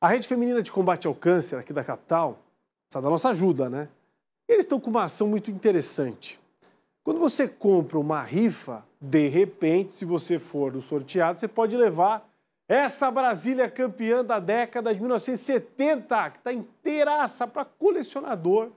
A Rede Feminina de Combate ao Câncer, aqui da capital, está da nossa ajuda, né? Eles estão com uma ação muito interessante. Quando você compra uma rifa, de repente, se você for o sorteado, você pode levar essa Brasília campeã da década de 1970, que está inteiraça para colecionador.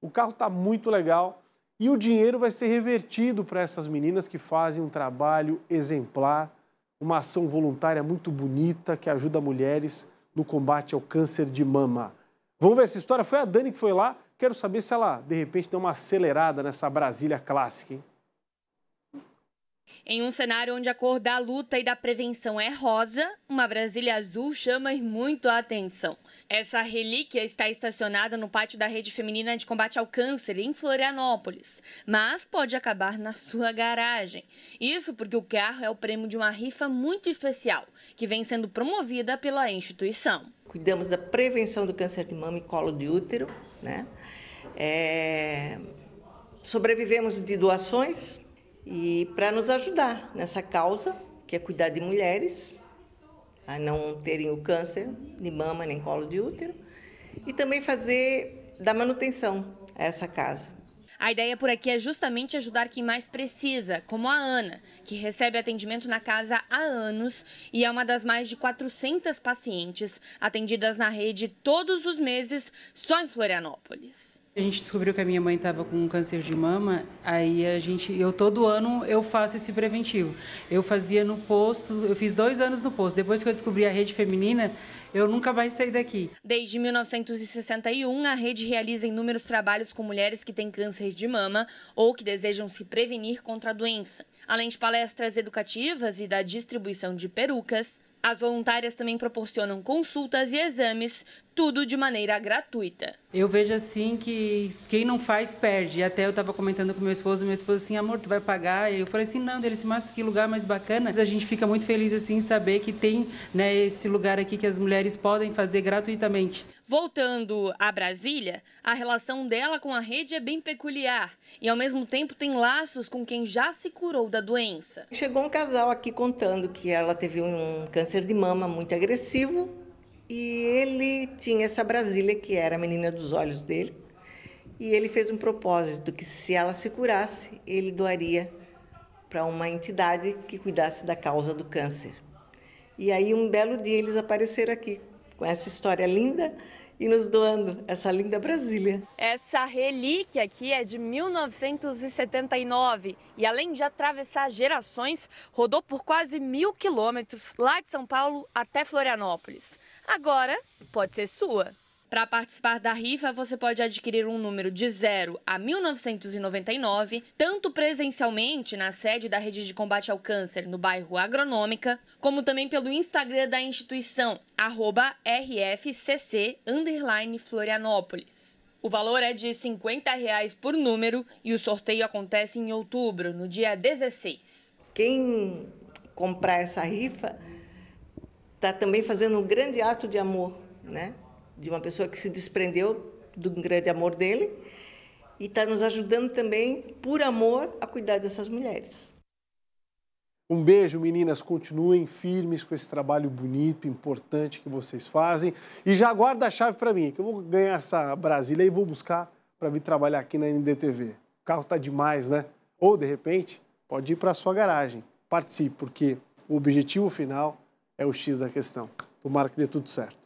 O carro está muito legal e o dinheiro vai ser revertido para essas meninas que fazem um trabalho exemplar, uma ação voluntária muito bonita que ajuda mulheres no combate ao câncer de mama. Vamos ver essa história? Foi a Dani que foi lá. Quero saber se ela, de repente, deu uma acelerada nessa Brasília clássica, hein? Em um cenário onde a cor da luta e da prevenção é rosa, uma Brasília azul chama muito a atenção. Essa relíquia está estacionada no pátio da Rede Feminina de Combate ao Câncer, em Florianópolis, mas pode acabar na sua garagem. Isso porque o carro é o prêmio de uma rifa muito especial, que vem sendo promovida pela instituição. Cuidamos da prevenção do câncer de mama e colo de útero, né? É... Sobrevivemos de doações e para nos ajudar nessa causa, que é cuidar de mulheres, a não terem o câncer de mama nem colo de útero, e também fazer da manutenção a essa casa. A ideia por aqui é justamente ajudar quem mais precisa, como a Ana, que recebe atendimento na casa há anos e é uma das mais de 400 pacientes atendidas na rede todos os meses só em Florianópolis. A gente descobriu que a minha mãe estava com câncer de mama, aí a gente, eu todo ano eu faço esse preventivo. Eu fazia no posto, eu fiz dois anos no posto. Depois que eu descobri a rede feminina, eu nunca mais saí daqui. Desde 1961, a rede realiza inúmeros trabalhos com mulheres que têm câncer de mama ou que desejam se prevenir contra a doença. Além de palestras educativas e da distribuição de perucas, as voluntárias também proporcionam consultas e exames tudo de maneira gratuita. Eu vejo assim que quem não faz perde. Até eu estava comentando com meu esposo, meu esposo assim, amor, tu vai pagar? Eu falei assim, não, ele mas que lugar mais bacana. A gente fica muito feliz assim em saber que tem né, esse lugar aqui que as mulheres podem fazer gratuitamente. Voltando a Brasília, a relação dela com a rede é bem peculiar e ao mesmo tempo tem laços com quem já se curou da doença. Chegou um casal aqui contando que ela teve um câncer de mama muito agressivo e ele tinha essa Brasília, que era a menina dos olhos dele, e ele fez um propósito que se ela se curasse, ele doaria para uma entidade que cuidasse da causa do câncer. E aí um belo dia eles apareceram aqui com essa história linda e nos doando essa linda Brasília. Essa relíquia aqui é de 1979 e além de atravessar gerações, rodou por quase mil quilômetros lá de São Paulo até Florianópolis. Agora, pode ser sua. Para participar da rifa, você pode adquirir um número de 0 a 1999, tanto presencialmente na sede da Rede de Combate ao Câncer no bairro Agronômica, como também pelo Instagram da instituição, rfcc Florianópolis. O valor é de 50 reais por número e o sorteio acontece em outubro, no dia 16. Quem comprar essa rifa está também fazendo um grande ato de amor, né? De uma pessoa que se desprendeu do grande amor dele e está nos ajudando também, por amor, a cuidar dessas mulheres. Um beijo, meninas. Continuem firmes com esse trabalho bonito, importante que vocês fazem. E já guarda a chave para mim, que eu vou ganhar essa Brasília e vou buscar para vir trabalhar aqui na NDTV. O carro está demais, né? Ou, de repente, pode ir para a sua garagem. Participe, porque o objetivo final é o X da questão. Tomara que dê tudo certo.